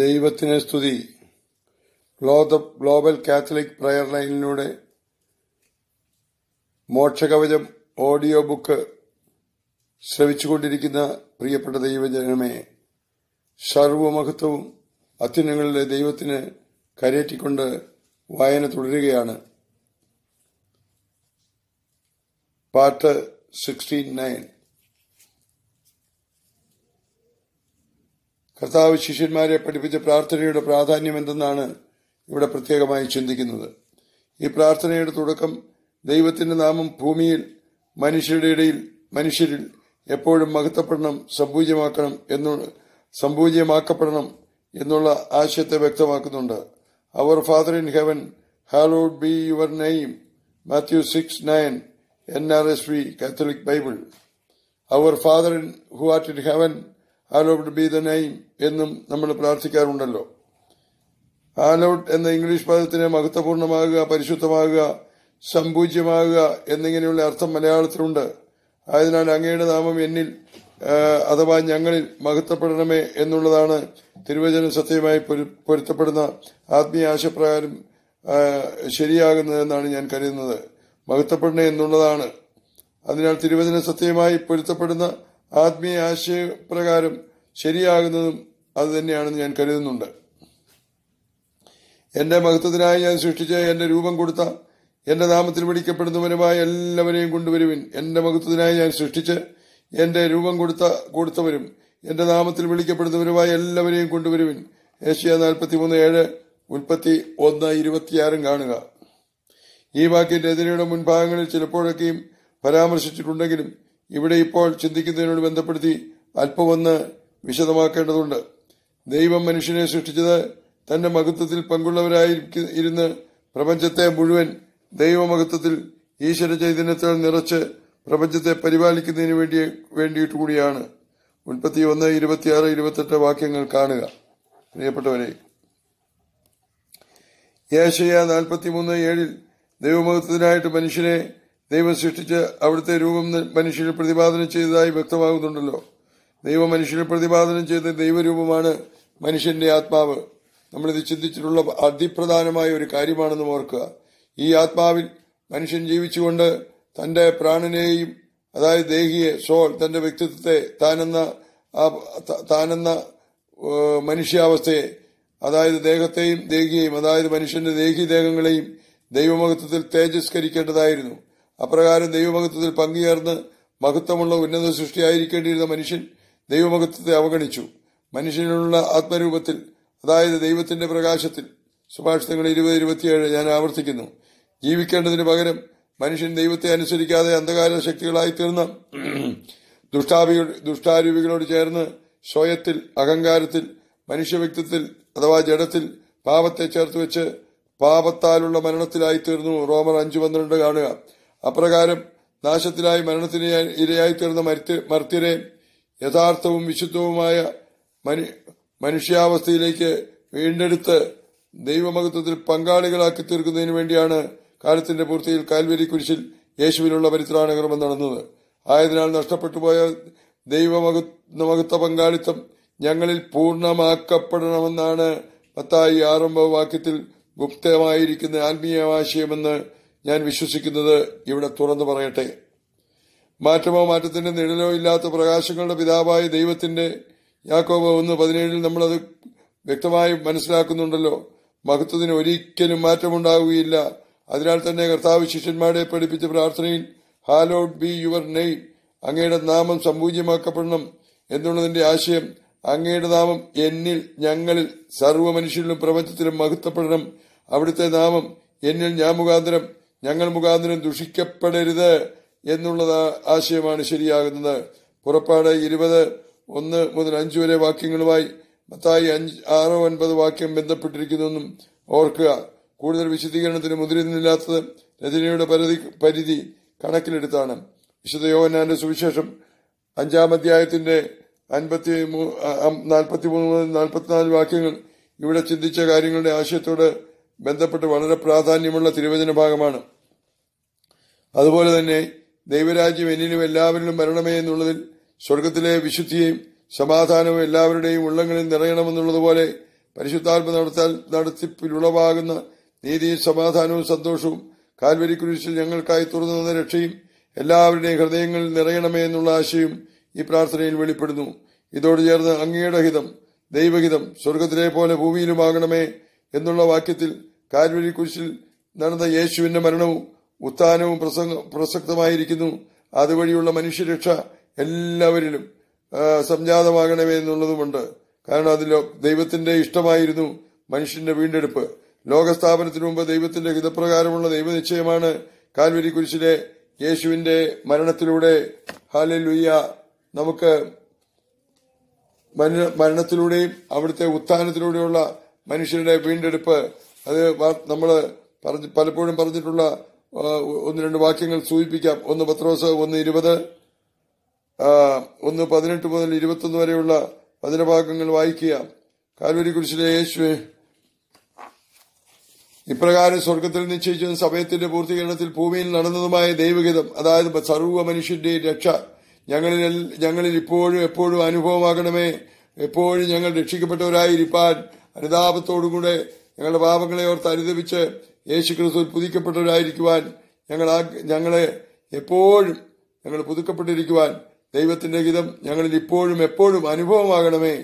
ദൈവത്തിന് സ്തുതി global Catholic prayer ലൈനിലൂടെ മോക്ഷകവചം ഓഡിയോ ബുക്ക് ശ്രവിച്ചുകൊണ്ടിരിക്കുന്ന പ്രിയപ്പെട്ട ദൈവജനമേ സർവമഹത്വവും അത്യുനങ്ങളിലെ ദൈവത്തിന് കരയേറ്റിക്കൊണ്ട് വായന തുടരുകയാണ് പാർട്ട് സിക്സ്റ്റീൻ നയൻ കർത്താവ് ശിഷ്യന്മാരെ പഠിപ്പിച്ച പ്രാർത്ഥനയുടെ പ്രാധാന്യം എന്തെന്നാണ് ഇവിടെ പ്രത്യേകമായി ചിന്തിക്കുന്നത് ഈ പ്രാർത്ഥനയുടെ തുടക്കം ദൈവത്തിന്റെ നാമം ഭൂമിയിൽ മനുഷ്യരുടെ ഇടയിൽ മനുഷ്യരിൽ എപ്പോഴും മഹത്വപ്പെടണം സമ്പൂജ്യമാക്കണം എന്നു സമ്പൂജ്യമാക്കപ്പെടണം എന്നുള്ള ആശയത്തെ വ്യക്തമാക്കുന്നുണ്ട് our father in heaven hallowed be your നെയ്യും Matthew six nine N R S V Catholic Bible our father in who art in heaven hallowed be the name എന്നും നമ്മൾ പ്രാർത്ഥിക്കാറുണ്ടല്ലോ ഹാലോഡ് എന്ന ഇംഗ്ലീഷ് പദത്തിന് മഹത്വപൂർണമാകുക പരിശുദ്ധമാകുക സമ്പൂജ്യമാകുക എന്നിങ്ങനെയുള്ള അർത്ഥം മലയാളത്തിലുണ്ട് ആയതിനാൽ അങ്ങയുടെ നാമം എന്നിൽ അഥവാ ഞങ്ങളിൽ മഹത്വപ്പെടണമേ എന്നുള്ളതാണ് തിരുവചന സത്യമായി പൊരുത്തപ്പെടുന്ന ആത്മീയ ആശപ്രകാരം ശരിയാകുന്നതെന്നാണ് ഞാൻ കരുതുന്നത് മഹത്വപ്പെടണേ എന്നുള്ളതാണ് അതിനാൽ തിരുവചന സത്യമായി പൊരുത്തപ്പെടുന്ന ആത്മീയ ആശയപ്രകാരം ശരിയാകുന്നതും അത് തന്നെയാണെന്ന് ഞാൻ കരുതുന്നുണ്ട് എന്റെ മഹത്വത്തിനായി ഞാൻ സൃഷ്ടിച്ച എന്റെ രൂപം കൊടുത്ത എന്റെ നാമത്തിൽ പിടിക്കപ്പെടുന്നവരുമായ എല്ലാവരെയും കൊണ്ടുവരുവിൻ എന്റെ മഹത്വത്തിനായി ഞാൻ സൃഷ്ടിച്ച് എന്റെ രൂപം കൊടുത്ത കൊടുത്തവരും എന്റെ നാമത്തിൽ വിളിക്കപ്പെടുന്നവരുമായ എല്ലാവരെയും കൊണ്ടുവരുവിൻ ഏഷ്യ നാൽപ്പത്തി മൂന്ന് ഏഴ് മുൽപ്പത്തി ഒന്ന് ഇരുപത്തിയാറും കാണുക ഈ വാക്കിന്റെ എതിരയുടെ മുൻഭാഗങ്ങളിൽ ചിലപ്പോഴൊക്കെയും പരാമർശിച്ചിട്ടുണ്ടെങ്കിലും ഇവിടെ ഇപ്പോൾ ചിന്തിക്കുന്നതിനോട് ബന്ധപ്പെടുത്തി അല്പമൊന്ന് വിശദമാക്കേണ്ടതുണ്ട് ദൈവം മനുഷ്യനെ സൃഷ്ടിച്ചത് തന്റെ മഹത്വത്തിൽ പങ്കുള്ളവരായി പ്രപഞ്ചത്തെ മുഴുവൻ ദൈവമഹത്വത്തിൽ ഈശ്വര ചൈതന്യത്താൽ നിറച്ച് പ്രപഞ്ചത്തെ പരിപാലിക്കുന്നതിന് വേണ്ടി വേണ്ടിയിട്ട് കൂടിയാണ് മുൻപത്തി ഒന്ന് ഇരുപത്തിയാറ് ഇരുപത്തെട്ട് വാക്യങ്ങൾ കാണുക പ്രിയപ്പെട്ടവരെ ഏഷയ നാൽപ്പത്തിമൂന്ന് ഏഴിൽ ദൈവമഹത്വത്തിനായിട്ട് മനുഷ്യനെ ദൈവം സൃഷ്ടിച്ച് അവിടുത്തെ രൂപം മനുഷ്യരെ പ്രതിപാദനം ചെയ്തതായി വ്യക്തമാകുന്നുണ്ടല്ലോ ദൈവം മനുഷ്യരെ പ്രതിപാദനം ചെയ്ത ദൈവരൂപമാണ് മനുഷ്യന്റെ ആത്മാവ് നമ്മളിത് ചിന്തിച്ചിട്ടുള്ള അതിപ്രധാനമായ ഒരു കാര്യമാണെന്ന് ഓർക്കുക ഈ ആത്മാവിൽ മനുഷ്യൻ ജീവിച്ചുകൊണ്ട് തന്റെ പ്രാണനെയും അതായത് ദേഹിയെ സോൾ തന്റെ വ്യക്തിത്വത്തെ താനെന്ന താനെന്ന മനുഷ്യാവസ്ഥയെ അതായത് ദേഹത്തെയും ദേഹിയെയും അതായത് മനുഷ്യന്റെ ദേഹി ദേഹങ്ങളെയും ദൈവമഹത്വത്തിൽ തേജസ്കരിക്കേണ്ടതായിരുന്നു അപ്രകാരം ദൈവമഹത്വത്തിൽ പങ്കുചേർന്ന് മഹത്വമുള്ള ഉന്നത സൃഷ്ടിയായിരിക്കേണ്ടിയിരുന്ന മനുഷ്യൻ ദൈവമഹത്വത്തെ അവഗണിച്ചു മനുഷ്യനുള്ള ആത്മരൂപത്തിൽ അതായത് ദൈവത്തിന്റെ പ്രകാശത്തിൽ സുഭാഷിതങ്ങൾ ഇരുപത് ഇരുപത്തിയേഴ് ഞാൻ ആവർത്തിക്കുന്നു ജീവിക്കേണ്ടതിന് പകരം മനുഷ്യൻ ദൈവത്തെ അനുസരിക്കാതെ അന്ധകാര ശക്തികളായി തീർന്ന ദുഷ്ടാപികൾ ദുഷ്ടാരൂപികളോട് ചേർന്ന് സ്വയത്തിൽ അഹങ്കാരത്തിൽ മനുഷ്യവ്യക്തിത്വത്തിൽ അഥവാ ജഡത്തിൽ പാപത്തെ ചേർത്ത് വെച്ച് പാപത്താലുള്ള മരണത്തിലായി തീർന്നു റോമർ അഞ്ചു പന്ത്രണ്ട് കാണുക അപ്രകാരം നാശത്തിനായി മരണത്തിന് ഇരയായി തീർന്ന മർത്യരെ യഥാർത്ഥവും വിശുദ്ധവുമായ മനുഷ്യാവസ്ഥയിലേക്ക് വീണ്ടെടുത്ത് ദൈവമഹത്വത്തിൽ പങ്കാളികളാക്കി തീർക്കുന്നതിന് വേണ്ടിയാണ് കാലത്തിന്റെ പൂർത്തിയിൽ കാൽവരി കുരിശിൽ യേശുവിനുള്ള പരിത്രാണകർമ്മം നടന്നത് ആയതിനാൽ നഷ്ടപ്പെട്ടുപോയ ദൈവമഹത്വ പങ്കാളിത്തം ഞങ്ങളിൽ പൂർണ്ണമാക്കപ്പെടണമെന്നാണ് പത്തായി ആറംഭ വാക്യത്തിൽ ഗുപ്തമായിരിക്കുന്ന ആത്മീയ ആശയമെന്ന് ഞാൻ വിശ്വസിക്കുന്നത് ഇവിടെ തുറന്നു പറയട്ടെ മാറ്റമോ മാറ്റത്തിന്റെ നിഴലോ ഇല്ലാത്ത പ്രകാശങ്ങളുടെ പിതാവായ ദൈവത്തിന്റെ യാക്കോബ് ഒന്ന് പതിനേഴിൽ നമ്മളത് വ്യക്തമായി മനസ്സിലാക്കുന്നുണ്ടല്ലോ മഹത്വത്തിന് ഒരിക്കലും മാറ്റമുണ്ടാകുകയില്ല അതിനാൽ തന്നെ കർത്താവ് ശിഷ്യന്മാരെ പഠിപ്പിച്ച പ്രാർത്ഥനയിൽ ഹാലോഡ് ബി യുവർ നെയ്ം അങ്ങയുടെ നാമം സംപൂജ്യമാക്കപ്പെടണം എന്നുള്ളതിന്റെ ആശയം അങ്ങയുടെ നാമം എന്നിൽ ഞങ്ങളിൽ സർവ്വ മനുഷ്യരിലും പ്രപഞ്ചത്തിലും മഹത്വപ്പെടണം അവിടുത്തെ നാമം എന്നിൽ ഞാൻ മുഖാന്തരം ഞങ്ങൾ മുഖാന്തരം ദുഷിക്കപ്പെടരുത് എന്നുള്ളത് ആശയമാണ് ശരിയാകുന്നത് പുറപ്പാട് ഇരുപത് ഒന്ന് മുതൽ അഞ്ചു വരെ വാക്യങ്ങളുമായി മത്തായി അഞ്ച് ആറോ ഒൻപത് വാക്യം ബന്ധപ്പെട്ടിരിക്കുന്നുവെന്നും ഓർക്കുക കൂടുതൽ വിശദീകരണത്തിന് മുതിരുന്നില്ലാത്തത് രചനയുടെ പരിധി പരിധി കണക്കിലെടുത്താണ് വിശുദ്ധ യോഹനാന്റെ സുവിശേഷം അഞ്ചാം അധ്യായത്തിന്റെ അൻപത്തി നാൽപ്പത്തി മൂന്ന് മുതൽ നാൽപ്പത്തിനാല് വാക്യങ്ങൾ ഇവിടെ ചിന്തിച്ച കാര്യങ്ങളുടെ ആശയത്തോട് ബന്ധപ്പെട്ട് വളരെ പ്രാധാന്യമുള്ള തിരുവചന ഭാഗമാണ് അതുപോലെ തന്നെ ദൈവരാജ്യം എന്നിലും എല്ലാവരിലും വരണമേ എന്നുള്ളതിൽ സ്വർഗത്തിലെ വിശുദ്ധിയും സമാധാനവും എല്ലാവരുടെയും ഉള്ളങ്ങളിൽ നിറയണമെന്നുള്ളതുപോലെ പരിശുദ്ധാത്മ നടത്താൻ നടത്തിപ്പിലുളവാകുന്ന നീതിയും സമാധാനവും സന്തോഷവും കാൽവരി കുരിശിൽ ഞങ്ങൾക്കായി തുറന്നു നിന്ന രക്ഷയും എല്ലാവരുടെയും ഹൃദയങ്ങളിൽ നിറയണമേ എന്നുള്ള ആശയം ഈ പ്രാർത്ഥനയിൽ വെളിപ്പെടുന്നു ഇതോട് ചേർന്ന് അങ്ങയുടെ ഹിതം ദൈവഹിതം സ്വർഗത്തിലെ പോലെ ഭൂമിയിലുമാകണമേ എന്നുള്ള വാക്യത്തിൽ കാൽവരി കുരിശിൽ നടന്ന യേശുവിന്റെ മരണവും ഉത്ഥാനവും പ്രസക്തമായിരിക്കുന്നു അതുവഴിയുള്ള മനുഷ്യരക്ഷ എല്ലാവരിലും സംജാതമാകണമേ എന്നുള്ളതുമുണ്ട് കാരണം അതിൽ ദൈവത്തിന്റെ ഇഷ്ടമായിരുന്നു മനുഷ്യന്റെ വീണ്ടെടുപ്പ് ലോകസ്ഥാപനത്തിനു മുമ്പ് ദൈവത്തിന്റെ ഹിതപ്രകാരമുള്ള ദൈവനിശ്ചയമാണ് കാൽവരി കുരിശിലെ യേശുവിന്റെ മരണത്തിലൂടെ ലുയ്യ നമുക്ക് മരണത്തിലൂടെയും അവിടുത്തെ ഉത്ഥാനത്തിലൂടെയുള്ള മനുഷ്യരുടെ വീണ്ടെടുപ്പ് അത് നമ്മൾ പലപ്പോഴും പറഞ്ഞിട്ടുള്ള ഒന്ന് രണ്ട് വാക്യങ്ങൾ സൂചിപ്പിക്കാം ഒന്ന് പത്രോസ് ഒന്ന് ഇരുപത് ഒന്ന് പതിനെട്ട് മുതൽ ഇരുപത്തൊന്ന് വരെയുള്ള വചനഭാഗങ്ങൾ വായിക്കുക കാൽവരി കുരിശിലെ യേശു ഇപ്രകാരം സ്വർഗത്തിൽ നിശ്ചയിച്ചതും സമയത്തിന്റെ പൂർത്തീകരണത്തിൽ ഭൂമിയിൽ നടന്നതുമായ ദൈവഗീതം അതായത് സർവ്വ മനുഷ്യന്റെ രക്ഷ ഞങ്ങളിൽ ഞങ്ങളിൽ ഇപ്പോഴും എപ്പോഴും അനുഭവമാകണമേ എപ്പോഴും ഞങ്ങൾ രക്ഷിക്കപ്പെട്ടവരായിരിക്കാൻ അനുതാപത്തോടുകൂടെ ഞങ്ങളുടെ പാപങ്ങളെ ഓർത്ത് അനുദപിച്ച് യേശു ക്രിസ്തു പുതിക്കപ്പെട്ടവരായിരിക്കുവാൻ ഞങ്ങൾ ഞങ്ങളെ എപ്പോഴും ഞങ്ങൾ പുതുക്കപ്പെട്ടിരിക്കുവാൻ ദൈവത്തിന്റെ ഹിതം ഞങ്ങളിൽ ഇപ്പോഴും എപ്പോഴും അനുഭവമാകണമേ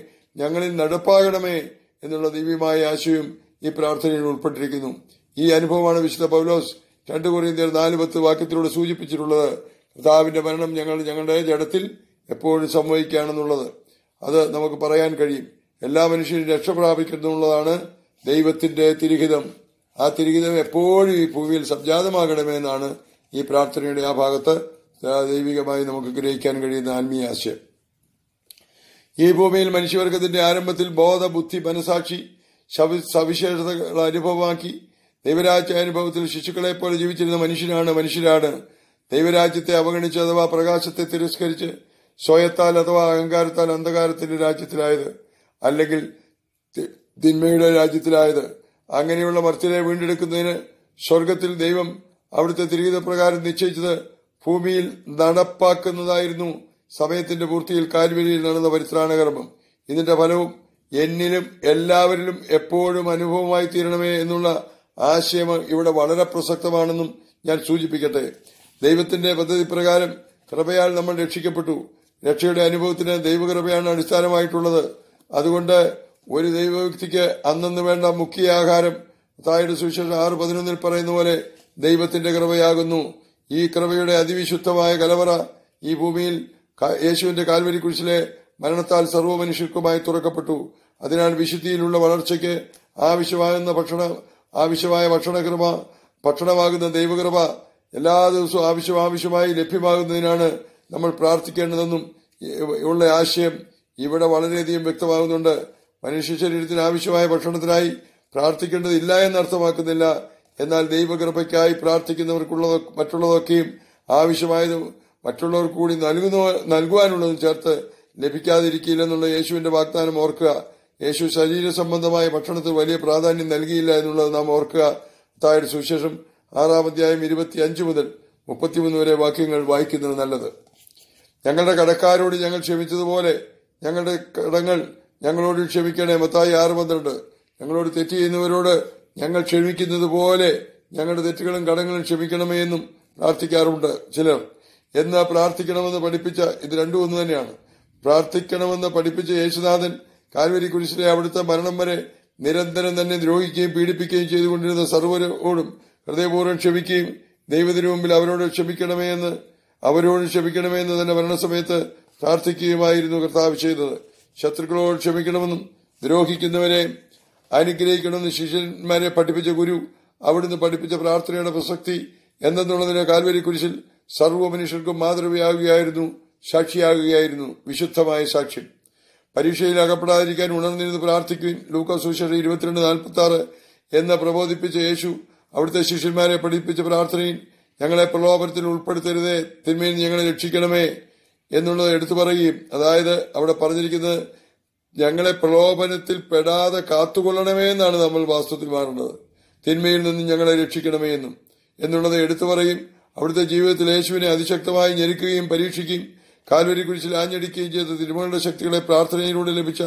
ഞങ്ങളിൽ നടപ്പാകണമേ എന്നുള്ള ദിവ്യമായ ആശയം ഈ പ്രാർത്ഥനയിൽ ഉൾപ്പെട്ടിരിക്കുന്നു ഈ അനുഭവമാണ് വിശുദ്ധ പൗലോസ് രണ്ടു കുറേ നാല് പത്ത് വാക്യത്തിലൂടെ സൂചിപ്പിച്ചിട്ടുള്ളത് കർത്താവിന്റെ മരണം ഞങ്ങൾ ഞങ്ങളുടെ ജഡത്തിൽ എപ്പോഴും സംഭവിക്കുകയാണെന്നുള്ളത് അത് നമുക്ക് പറയാൻ കഴിയും എല്ലാ മനുഷ്യരും രക്ഷ പ്രാപിക്കുന്നുള്ളതാണ് ദൈവത്തിന്റെ തിരിഹിതം ആ തിരിഹിതം എപ്പോഴും ഈ ഭൂമിയിൽ സംജാതമാകണമെന്നാണ് ഈ പ്രാർത്ഥനയുടെ ആ ഭാഗത്ത് ദൈവികമായി നമുക്ക് ഗ്രഹിക്കാൻ കഴിയുന്ന ആത്മീയ ആശയം ഈ ഭൂമിയിൽ മനുഷ്യവർഗത്തിന്റെ ആരംഭത്തിൽ ബോധ ബുദ്ധി മനസാക്ഷി സവിശേഷതകൾ അനുഭവമാക്കി ദൈവരാജ്യ അനുഭവത്തിൽ ശിശുക്കളെ പോലെ ജീവിച്ചിരുന്ന മനുഷ്യനാണ് മനുഷ്യരാണ് ദൈവരാജ്യത്തെ അവഗണിച്ച് അഥവാ പ്രകാശത്തെ തിരസ്കരിച്ച് സ്വയത്താൽ അഥവാ അഹങ്കാരത്താൽ അന്ധകാരത്തിന്റെ രാജ്യത്തിലായത് അല്ലെങ്കിൽ തിന്മയുടെ രാജ്യത്തിലായത് അങ്ങനെയുള്ള മർച്ചരെ വീണ്ടെടുക്കുന്നതിന് സ്വർഗത്തിൽ ദൈവം അവിടുത്തെ തിരികത പ്രകാരം നിശ്ചയിച്ചത് ഭൂമിയിൽ നടപ്പാക്കുന്നതായിരുന്നു സമയത്തിന്റെ പൂർത്തിയിൽ കാൽവരിയിൽ നടന്ന പരിത്രാണകർമ്മം ഇതിന്റെ ഫലവും എന്നിലും എല്ലാവരിലും എപ്പോഴും അനുഭവമായി തീരണമേ എന്നുള്ള ആശയം ഇവിടെ വളരെ പ്രസക്തമാണെന്നും ഞാൻ സൂചിപ്പിക്കട്ടെ ദൈവത്തിന്റെ പദ്ധതി പ്രകാരം കൃപയാൽ നമ്മൾ രക്ഷിക്കപ്പെട്ടു രക്ഷയുടെ അനുഭവത്തിന് ദൈവകൃപയാണ് അടിസ്ഥാനമായിട്ടുള്ളത് അതുകൊണ്ട് ഒരു ദൈവവ്യക്തിക്ക് അന്നു വേണ്ട മുഖ്യ ആഹാരം തായുടെ സുവിശേഷം ആറ് പതിനൊന്നിൽ പറയുന്ന പോലെ ദൈവത്തിന്റെ കൃപയാകുന്നു ഈ കൃപയുടെ അതിവിശുദ്ധമായ കലവറ ഈ ഭൂമിയിൽ യേശുവിന്റെ കാൽവരി കുരിശിലെ മരണത്താൽ സർവ്വ മനുഷ്യർക്കുമായി തുറക്കപ്പെട്ടു അതിനാൽ വിശുദ്ധിയിലുള്ള വളർച്ചയ്ക്ക് ആവശ്യമാകുന്ന ഭക്ഷണ ആവശ്യമായ ഭക്ഷണകൃപ ഭക്ഷണമാകുന്ന ദൈവകൃപ എല്ലാ ദിവസവും ആവശ്യം ആവശ്യമായി ലഭ്യമാകുന്നതിനാണ് നമ്മൾ പ്രാർത്ഥിക്കേണ്ടതെന്നും ഉള്ള ആശയം ഇവിടെ വളരെയധികം വ്യക്തമാകുന്നുണ്ട് മനുഷ്യ ശരീരത്തിന് ആവശ്യമായ ഭക്ഷണത്തിനായി പ്രാർത്ഥിക്കേണ്ടതില്ല അർത്ഥമാക്കുന്നില്ല എന്നാൽ ദൈവകൃപയ്ക്കായി പ്രാർത്ഥിക്കുന്നവർക്കുള്ള മറ്റുള്ളതൊക്കെയും ആവശ്യമായത് മറ്റുള്ളവർക്ക് കൂടി നൽകുന്ന നൽകുവാനുള്ളതും ചേർത്ത് ലഭിക്കാതിരിക്കില്ലെന്നുള്ള യേശുവിന്റെ വാഗ്ദാനം ഓർക്കുക യേശു ശരീര സംബന്ധമായ ഭക്ഷണത്തിന് വലിയ പ്രാധാന്യം നൽകിയില്ല എന്നുള്ളത് നാം ഓർക്കുക താഴെ സുവിശേഷം ആറാം അധ്യായം ഇരുപത്തി അഞ്ച് മുതൽ മുപ്പത്തിമൂന്ന് വരെ വാക്യങ്ങൾ വായിക്കുന്നത് നല്ലത് ഞങ്ങളുടെ കടക്കാരോട് ഞങ്ങൾ ക്ഷമിച്ചതുപോലെ ഞങ്ങളുടെ കടങ്ങൾ ഞങ്ങളോട് ക്ഷമിക്കണേ മത്തായി ആറ് പന്ത്രണ്ട് ഞങ്ങളോട് തെറ്റ് ചെയ്യുന്നവരോട് ഞങ്ങൾ ക്ഷമിക്കുന്നത് പോലെ ഞങ്ങളുടെ തെറ്റുകളും കടങ്ങളും ക്ഷമിക്കണമേ എന്നും പ്രാർത്ഥിക്കാറുണ്ട് ചിലർ എന്നാ പ്രാർത്ഥിക്കണമെന്ന് പഠിപ്പിച്ച ഇത് രണ്ടു ഒന്ന് തന്നെയാണ് പ്രാർത്ഥിക്കണമെന്ന് പഠിപ്പിച്ച യേശുനാഥൻ കാൽവരി കുരിശിലെ അവിടുത്തെ മരണം വരെ നിരന്തരം തന്നെ ദ്രോഹിക്കുകയും പീഡിപ്പിക്കുകയും ചെയ്തുകൊണ്ടിരുന്ന സർവരോടും ഹൃദയപൂർവ്വം ക്ഷമിക്കുകയും ദൈവത്തിനു മുമ്പിൽ അവരോട് ക്ഷമിക്കണമേ എന്ന് അവരോട് ക്ഷമിക്കണമേ എന്ന് തന്നെ മരണസമയത്ത് പ്രാർത്ഥിക്കുകയുമായിരുന്നു കർത്താവ് ചെയ്തത് ശത്രുക്കളോട് ക്ഷമിക്കണമെന്നും ദ്രോഹിക്കുന്നവരെ അനുഗ്രഹിക്കണമെന്ന് ശിഷ്യന്മാരെ പഠിപ്പിച്ച ഗുരു അവിടുന്ന് പഠിപ്പിച്ച പ്രാർത്ഥനയുടെ പ്രസക്തി എന്തെന്നുള്ളതിന് കാൽവരി കുരിശിൽ സർവ്വ മനുഷ്യർക്കും മാതൃകയാകുകയായിരുന്നു സാക്ഷിയാകുകയായിരുന്നു വിശുദ്ധമായ സാക്ഷ്യം പരീക്ഷയിൽ അകപ്പെടാതിരിക്കാൻ ഉണർന്നിരുന്ന് പ്രാർത്ഥിക്കുകയും ലൂക്കോസ് സുശേഷ ഇരുപത്തിരണ്ട് നാൽപ്പത്തി ആറ് എന്ന് പ്രബോധിപ്പിച്ച യേശു അവിടുത്തെ ശിഷ്യന്മാരെ പഠിപ്പിച്ച പ്രാർത്ഥനയിൽ ഞങ്ങളെ പ്രലോഭനത്തിൽ ഉൾപ്പെടുത്തരുതേ തിന്മയിൽ ഞങ്ങളെ രക്ഷിക്കണമേ എന്നുള്ളത് എടുത്തു പറയുകയും അതായത് അവിടെ പറഞ്ഞിരിക്കുന്നത് ഞങ്ങളെ പ്രലോഭനത്തിൽ പെടാതെ കാത്തുകൊള്ളണമേ എന്നാണ് നമ്മൾ വാസ്തവത്തിൽ മാറേണ്ടത് തിന്മയിൽ നിന്നും ഞങ്ങളെ രക്ഷിക്കണമേ എന്നും എന്നുള്ളത് എടുത്തു പറയും അവിടുത്തെ ജീവിതത്തിൽ യേശുവിനെ അതിശക്തമായി ഞെരുക്കുകയും പരീക്ഷിക്കുകയും കാൽവരി കുരിശിൽ ആഞ്ഞടിക്കുകയും ചെയ്ത തിരുമകളുടെ ശക്തികളെ പ്രാർത്ഥനയിലൂടെ ലഭിച്ച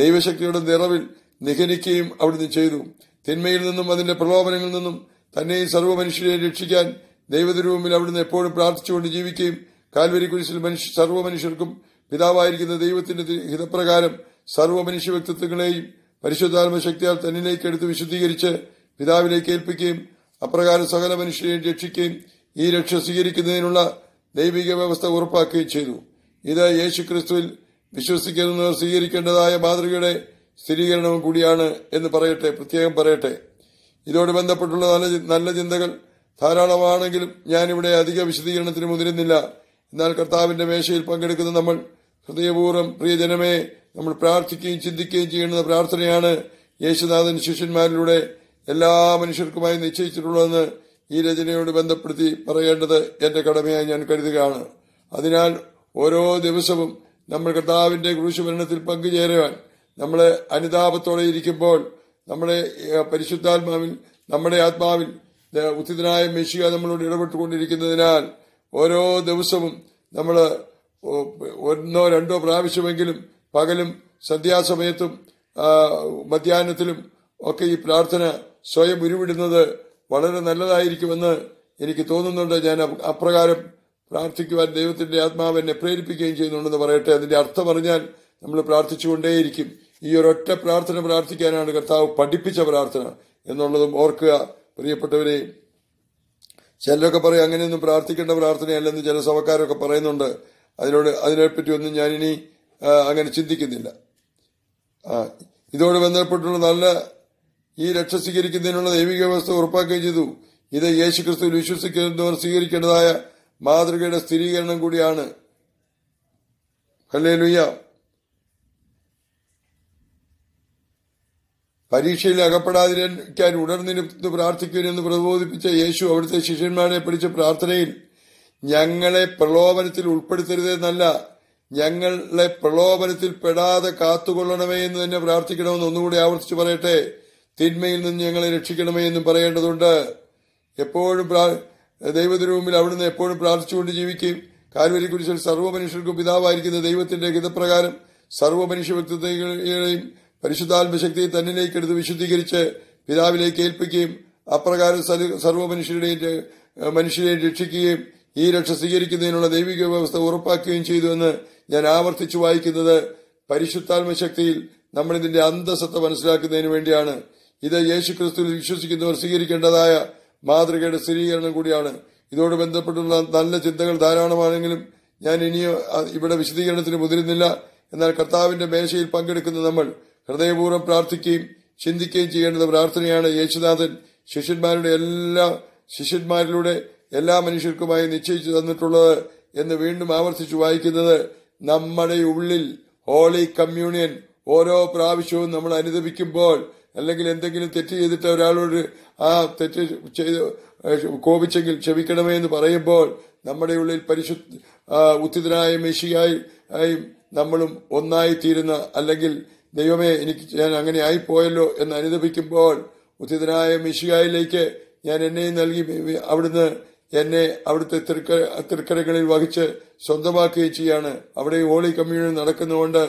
ദൈവശക്തിയുടെ നിറവിൽ നിഹനിക്കുകയും അവിടുന്ന് ചെയ്തു തിന്മയിൽ നിന്നും അതിന്റെ പ്രലോഭനങ്ങളിൽ നിന്നും തന്നെയും സർവ്വമനുഷ്യരെ രക്ഷിക്കാൻ ദൈവതിരുവിൽ അവിടുന്ന് എപ്പോഴും പ്രാർത്ഥിച്ചുകൊണ്ട് ജീവിക്കുകയും കാൽവരി കുരിശിൽ മനുഷ്യ സർവ്വ മനുഷ്യർക്കും പിതാവായിരിക്കുന്ന ദൈവത്തിന്റെ ഹിതപ്രകാരം സർവ്വ മനുഷ്യ വ്യക്തിത്വങ്ങളെയും പരിശുദ്ധാത്മ ശക്തിയാൽ തന്നിലേക്ക് എടുത്ത് വിശുദ്ധീകരിച്ച് പിതാവിലേക്ക് ഏൽപ്പിക്കുകയും അപ്രകാരം സകല മനുഷ്യരെയും രക്ഷിക്കുകയും ഈ രക്ഷ സ്വീകരിക്കുന്നതിനുള്ള ദൈവിക വ്യവസ്ഥ ഉറപ്പാക്കുകയും ചെയ്തു ഇത് ക്രിസ്തുവിൽ വിശ്വസിക്കുന്നവർ സ്വീകരിക്കേണ്ടതായ മാതൃകയുടെ സ്ഥിരീകരണവും കൂടിയാണ് എന്ന് പറയട്ടെ പ്രത്യേകം പറയട്ടെ ഇതോട് ബന്ധപ്പെട്ടുള്ള നല്ല ചിന്തകൾ ധാരാളമാണെങ്കിലും ഞാനിവിടെ അധിക വിശദീകരണത്തിന് മുതിരുന്നില്ല എന്നാൽ കർത്താവിന്റെ മേശയിൽ പങ്കെടുക്കുന്ന നമ്മൾ ഹൃദയപൂർവ്വം പ്രിയജനമേ നമ്മൾ പ്രാർത്ഥിക്കുകയും ചിന്തിക്കുകയും ചെയ്യുന്ന പ്രാർത്ഥനയാണ് യേശുനാഥൻ ശിഷ്യന്മാരിലൂടെ എല്ലാ മനുഷ്യർക്കുമായി നിശ്ചയിച്ചിട്ടുള്ളതെന്ന് ഈ രചനയോട് ബന്ധപ്പെടുത്തി പറയേണ്ടത് എന്റെ കടമയായി ഞാൻ കരുതുകയാണ് അതിനാൽ ഓരോ ദിവസവും നമ്മൾ കർത്താവിന്റെ ക്രൂശുമരണത്തിൽ പങ്കുചേരുവാൻ നമ്മളെ അനുതാപത്തോടെ ഇരിക്കുമ്പോൾ നമ്മുടെ പരിശുദ്ധാത്മാവിൽ നമ്മുടെ ആത്മാവിൽ ഉത്തിതനായ മെഷിക നമ്മളോട് ഇടപെട്ടുകൊണ്ടിരിക്കുന്നതിനാൽ ഓരോ ദിവസവും നമ്മൾ ഒന്നോ രണ്ടോ പ്രാവശ്യമെങ്കിലും പകലും സന്ധ്യാസമയത്തും മധ്യാത്തിലും ഒക്കെ ഈ പ്രാർത്ഥന സ്വയം ഉരുവിടുന്നത് വളരെ നല്ലതായിരിക്കുമെന്ന് എനിക്ക് തോന്നുന്നുണ്ട് ഞാൻ അപ്രകാരം പ്രാർത്ഥിക്കുവാൻ ദൈവത്തിന്റെ ആത്മാവ് എന്നെ പ്രേരിപ്പിക്കുകയും ചെയ്യുന്നുണ്ടെന്ന് പറയട്ടെ അതിന്റെ അർത്ഥം അറിഞ്ഞാൽ നമ്മൾ പ്രാർത്ഥിച്ചുകൊണ്ടേയിരിക്കും ഈ ഒരൊറ്റ പ്രാർത്ഥന പ്രാർത്ഥിക്കാനാണ് കർത്താവ് പഠിപ്പിച്ച പ്രാർത്ഥന എന്നുള്ളതും ഓർക്കുക പ്രിയപ്പെട്ടവരെ ചിലരൊക്കെ പറയും അങ്ങനെയൊന്നും പ്രാർത്ഥിക്കേണ്ട പ്രാർത്ഥനയല്ലെന്ന് ചില സഭക്കാരൊക്കെ പറയുന്നുണ്ട് അതിനോട് അതിനെപ്പറ്റി ഒന്നും ഞാനിനി അങ്ങനെ ചിന്തിക്കുന്നില്ല ഇതോട് ബന്ധപ്പെട്ടുള്ള നല്ല ഈ രക്ഷ സ്വീകരിക്കുന്നതിനുള്ള ദൈവിക വ്യവസ്ഥ ഉറപ്പാക്കുകയും ചെയ്തു ഇത് യേശുക്രിസ്തുവിൽ വിശ്വസിക്കുന്നവർ സ്വീകരിക്കേണ്ടതായ മാതൃകയുടെ സ്ഥിരീകരണം കൂടിയാണ് ഹല്ലേ ലുയ്യ പരീക്ഷയിൽ അകപ്പെടാതിരിക്കാൻ ഉണർന്നിരുന്ന് പ്രാർത്ഥിക്കുമെന്ന് പ്രബോധിപ്പിച്ച യേശു അവിടുത്തെ ശിഷ്യന്മാരെ പിടിച്ച പ്രാർത്ഥനയിൽ ഞങ്ങളെ പ്രലോഭനത്തിൽ ഉൾപ്പെടുത്തരുതെന്നല്ല ഞങ്ങളെ പ്രലോഭനത്തിൽ പെടാതെ കാത്തുകൊള്ളണമേ എന്ന് തന്നെ പ്രാർത്ഥിക്കണമെന്ന് ഒന്നുകൂടി ആവർത്തിച്ചു പറയട്ടെ തിന്മയിൽ നിന്ന് ഞങ്ങളെ രക്ഷിക്കണമേ എന്നും പറയേണ്ടതുണ്ട് എപ്പോഴും ദൈവത്തിന് മുമ്പിൽ അവിടുന്ന് എപ്പോഴും പ്രാർത്ഥിച്ചുകൊണ്ട് ജീവിക്കും കാൽവരി സർവ്വ മനുഷ്യർക്കും പിതാവായിരിക്കുന്ന ദൈവത്തിന്റെ ഹിതപ്രകാരം മനുഷ്യ വ്യക്തിത്വങ്ങളെയും പരിശുദ്ധാത്മശക്തിയെ തന്നിലേക്ക് എടുത്ത് വിശുദ്ധീകരിച്ച് പിതാവിലേക്ക് ഏൽപ്പിക്കുകയും അപ്രകാരം സർവ്വ മനുഷ്യരുടെയും മനുഷ്യരെയും രക്ഷിക്കുകയും ഈ രക്ഷ സ്വീകരിക്കുന്നതിനുള്ള ദൈവിക വ്യവസ്ഥ ഉറപ്പാക്കുകയും ചെയ്തുവെന്ന് ഞാൻ ആവർത്തിച്ചു വായിക്കുന്നത് പരിശുദ്ധാത്മശക്തിയിൽ നമ്മൾ ഇതിന്റെ അന്തസത്ത മനസ്സിലാക്കുന്നതിന് വേണ്ടിയാണ് ഇത് യേശു ക്രിസ്തുവിൽ വിശ്വസിക്കുന്നവർ സ്വീകരിക്കേണ്ടതായ മാതൃകയുടെ സ്ഥിരീകരണം കൂടിയാണ് ഇതോട് ബന്ധപ്പെട്ടുള്ള നല്ല ചിന്തകൾ ധാരാളമാണെങ്കിലും ഞാൻ ഇനിയും ഇവിടെ വിശദീകരണത്തിന് മുതിരുന്നില്ല എന്നാൽ കർത്താവിന്റെ മേശയിൽ പങ്കെടുക്കുന്ന നമ്മൾ ഹൃദയപൂർവ്വം പ്രാർത്ഥിക്കുകയും ചിന്തിക്കുകയും ചെയ്യേണ്ടത് പ്രാർത്ഥനയാണ് യേശുനാഥൻ ശിഷ്യന്മാരുടെ എല്ലാ ശിഷ്യന്മാരിലൂടെ എല്ലാ മനുഷ്യർക്കുമായി നിശ്ചയിച്ചു തന്നിട്ടുള്ളത് എന്ന് വീണ്ടും ആവർത്തിച്ചു വായിക്കുന്നത് നമ്മുടെ ഉള്ളിൽ ഹോളി കമ്മ്യൂണിയൻ ഓരോ പ്രാവശ്യവും നമ്മൾ അനുദപിക്കുമ്പോൾ അല്ലെങ്കിൽ എന്തെങ്കിലും തെറ്റ് ചെയ്തിട്ട് ഒരാളോട് ആ തെറ്റ് ചെയ്ത് കോപിച്ചെങ്കിൽ ക്ഷമിക്കണമേ എന്ന് പറയുമ്പോൾ നമ്മുടെ ഉള്ളിൽ പരിശു ഉത്തിതനായ മെഷിയായി നമ്മളും തീരുന്ന അല്ലെങ്കിൽ ദൈവമേ എനിക്ക് ഞാൻ അങ്ങനെ ആയിപ്പോയല്ലോ എന്ന് അനുദപിക്കുമ്പോൾ ഉചിതനായ മിഷികായിലേക്ക് ഞാൻ എന്നെയും നൽകി അവിടുന്ന് എന്നെ അവിടുത്തെ തൃക്ക തൃക്കരകളിൽ വഹിച്ച് സ്വന്തമാക്കുകയും ചെയ്യാണ് അവിടെ ഹോളി കമ്മ്യൂണി നടക്കുന്നതുകൊണ്ട്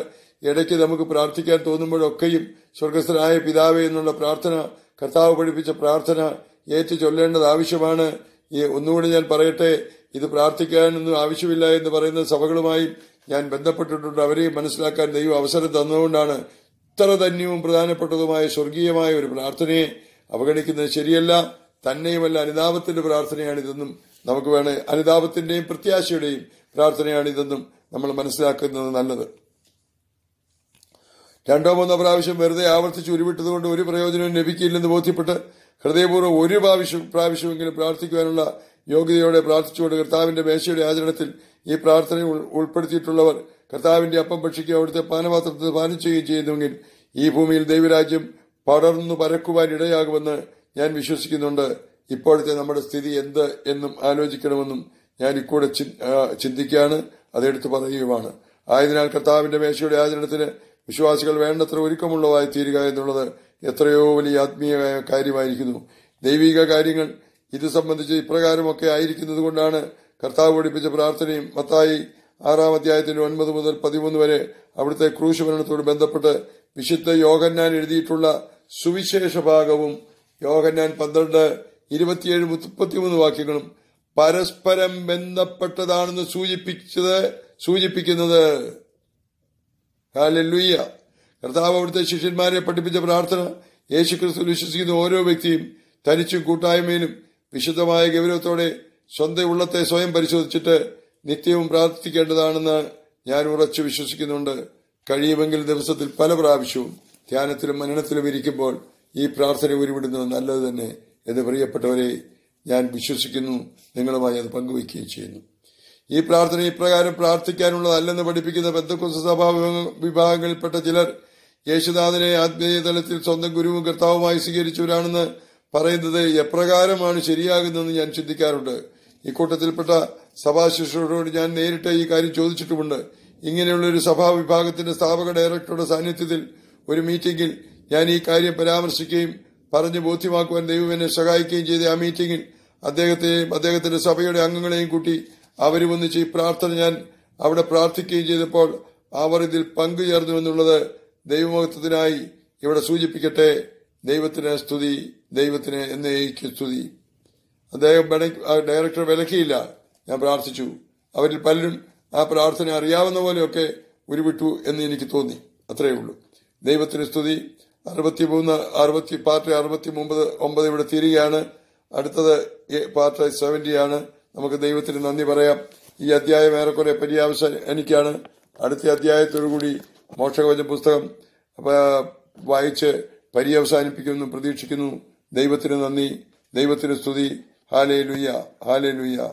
ഇടയ്ക്ക് നമുക്ക് പ്രാർത്ഥിക്കാൻ തോന്നുമ്പോഴൊക്കെയും സ്വർഗസ്ഥനായ പിതാവ് എന്നുള്ള പ്രാർത്ഥന കർത്താവ് പഠിപ്പിച്ച പ്രാർത്ഥന ഏറ്റു ചൊല്ലേണ്ടത് ആവശ്യമാണ് ഒന്നുകൂടി ഞാൻ പറയട്ടെ ഇത് പ്രാർത്ഥിക്കാനൊന്നും ആവശ്യമില്ല എന്ന് പറയുന്ന സഭകളുമായും ഞാൻ ബന്ധപ്പെട്ടിട്ടുണ്ട് അവരെയും മനസ്സിലാക്കാൻ ദൈവം അവസരം തന്നതുകൊണ്ടാണ് ഇത്ര ധന്യവും പ്രധാനപ്പെട്ടതുമായ സ്വർഗീയമായ ഒരു പ്രാർത്ഥനയെ അവഗണിക്കുന്നത് ശരിയല്ല തന്നെയുമല്ല അനുതാപത്തിന്റെ പ്രാർത്ഥനയാണിതെന്നും നമുക്ക് വേണേ അനുതാപത്തിന്റെയും പ്രത്യാശയുടെയും പ്രാർത്ഥനയാണിതെന്നും നമ്മൾ മനസ്സിലാക്കുന്നത് നല്ലത് രണ്ടോ മൂന്നോ പ്രാവശ്യം വെറുതെ ആവർത്തിച്ച് ഉരുവിട്ടതുകൊണ്ട് ഒരു പ്രയോജനവും ലഭിക്കില്ലെന്ന് ബോധ്യപ്പെട്ട് ഹൃദയപൂർവ്വം ഒരു പ്രാവശ്യം പ്രാവശ്യമെങ്കിലും പ്രാർത്ഥിക്കുവാനുള്ള യോഗ്യതയോടെ പ്രാർത്ഥിച്ചുകൊണ്ട് കർത്താവിന്റെ മേശയുടെ ആചരണത്തിൽ ഈ പ്രാർത്ഥന ഉൾപ്പെടുത്തിയിട്ടുള്ളവർ കർത്താവിന്റെ അപ്പം ഭക്ഷിക്കുക അവിടുത്തെ പാനപാത്രത്തിൽ പാനം ചെയ്യുകയും ചെയ്യുന്നുവെങ്കിൽ ഈ ഭൂമിയിൽ ദൈവരാജ്യം പടർന്നു പരക്കുവാൻ ഇടയാകുമെന്ന് ഞാൻ വിശ്വസിക്കുന്നുണ്ട് ഇപ്പോഴത്തെ നമ്മുടെ സ്ഥിതി എന്ത് എന്നും ആലോചിക്കണമെന്നും ഞാൻ ഇക്കൂടെ ചിന്തിക്കുകയാണ് അതെടുത്തു പറയുകയുമാണ് ആയതിനാൽ കർത്താവിന്റെ മേശയുടെ ആചരണത്തിന് വിശ്വാസികൾ വേണ്ടത്ര ഒരുക്കമുള്ളവായി തീരുക എന്നുള്ളത് എത്രയോ വലിയ ആത്മീയ കാര്യമായിരിക്കുന്നു ദൈവിക കാര്യങ്ങൾ ഇത് സംബന്ധിച്ച് ഇപ്രകാരമൊക്കെ ആയിരിക്കുന്നത് കൊണ്ടാണ് കർത്താവ് പഠിപ്പിച്ച പ്രാർത്ഥനയും മത്തായി ആറാം അധ്യായത്തിന്റെ ഒൻപത് മുതൽ പതിമൂന്ന് വരെ അവിടുത്തെ ക്രൂശ് മരണത്തോട് ബന്ധപ്പെട്ട് വിശുദ്ധ യോഗന്നാൻ എഴുതിയിട്ടുള്ള സുവിശേഷ ഭാഗവും യോഗന്നാൻ പന്ത്രണ്ട് ഇരുപത്തിയേഴ് മുപ്പത്തിമൂന്ന് വാക്യങ്ങളും പരസ്പരം ബന്ധപ്പെട്ടതാണെന്ന് സൂചിപ്പിച്ചത് സൂചിപ്പിക്കുന്നത് കർത്താവ് അവിടുത്തെ ശിഷ്യന്മാരെ പഠിപ്പിച്ച പ്രാർത്ഥന യേശുക്രിസ്തു വിശ്വസിക്കുന്ന ഓരോ വ്യക്തിയും തനിച്ചും കൂട്ടായ്മയിലും വിശുദ്ധമായ ഗൗരവത്തോടെ സ്വന്തം ഉള്ളത്തെ സ്വയം പരിശോധിച്ചിട്ട് നിത്യവും പ്രാർത്ഥിക്കേണ്ടതാണെന്ന് ഞാൻ ഉറച്ചു വിശ്വസിക്കുന്നുണ്ട് കഴിയുമെങ്കിൽ ദിവസത്തിൽ പല പ്രാവശ്യവും ധ്യാനത്തിലും മനനത്തിലും ഇരിക്കുമ്പോൾ ഈ പ്രാർത്ഥന ഉരുവിടുന്നത് നല്ലത് തന്നെ എന്ന് പ്രിയപ്പെട്ടവരെ ഞാൻ വിശ്വസിക്കുന്നു നിങ്ങളുമായി അത് പങ്കുവയ്ക്കുകയും ചെയ്യുന്നു ഈ പ്രാർത്ഥന ഇപ്രകാരം പ്രാർത്ഥിക്കാനുള്ളതല്ലെന്ന് പഠിപ്പിക്കുന്ന ബന്ധുക്കുസ സഭാ വിഭാഗങ്ങളിൽപ്പെട്ട ചിലർ യേശുനാഥനെ ആത്മീയ തലത്തിൽ സ്വന്തം ഗുരുവും കർത്താവുമായി സ്വീകരിച്ചവരാണെന്ന് പറയുന്നത് എപ്രകാരമാണ് ശരിയാകുന്നതെന്ന് ഞാൻ ചിന്തിക്കാറുണ്ട് ഇക്കൂട്ടത്തിൽപ്പെട്ട സഭാശിഷ്യോട് ഞാൻ നേരിട്ട് ഈ കാര്യം ചോദിച്ചിട്ടുമുണ്ട് ഇങ്ങനെയുള്ള ഒരു സഭാ വിഭാഗത്തിന്റെ സ്ഥാപക ഡയറക്ടറുടെ സാന്നിധ്യത്തിൽ ഒരു മീറ്റിംഗിൽ ഞാൻ ഈ കാര്യം പരാമർശിക്കുകയും പറഞ്ഞ് ബോധ്യമാക്കുവാൻ ദൈവം സഹായിക്കുകയും ചെയ്ത ആ മീറ്റിംഗിൽ അദ്ദേഹത്തെയും അദ്ദേഹത്തിന്റെ സഭയുടെ അംഗങ്ങളെയും കൂട്ടി അവരും ഒന്നിച്ച് ഈ പ്രാർത്ഥന ഞാൻ അവിടെ പ്രാർത്ഥിക്കുകയും ചെയ്തപ്പോൾ അവർ ഇതിൽ പങ്കുചേർന്നു എന്നുള്ളത് ദൈവമഹത്വത്തിനായി ഇവിടെ സൂചിപ്പിക്കട്ടെ ദൈവത്തിന് സ്തുതി ദൈവത്തിന് എന്നേക്ക് സ്തുതി അദ്ദേഹം ഡയറക്ടർ വിലക്കിയില്ല ഞാൻ പ്രാർത്ഥിച്ചു അവരിൽ പലരും ആ പ്രാർത്ഥന അറിയാവുന്ന പോലെയൊക്കെ ഉരുവിട്ടു എന്ന് എനിക്ക് തോന്നി അത്രയേ ഉള്ളൂ ദൈവത്തിന് സ്തുതി മൂന്ന് അറുപത്തി പാർട്ട് അറുപത്തി ഒമ്പത് ഒമ്പത് ഇവിടെ തീരുകയാണ് അടുത്തത് പാർട്ട് സെവന്റി ആണ് നമുക്ക് ദൈവത്തിന് നന്ദി പറയാം ഈ അധ്യായം ഏറെക്കുറെ പരിയാവശ്യ എനിക്കാണ് അടുത്ത അധ്യായത്തോടുകൂടി മോക്ഷകവച പുസ്തകം വായിച്ച് പര്യവസാനിപ്പിക്കുമെന്ന് പ്രതീക്ഷിക്കുന്നു ദൈവത്തിന് നന്ദി ദൈവത്തിന് സ്തുതി ഹാലേ ലുയ്യ ഹാലേ ലുയ്യ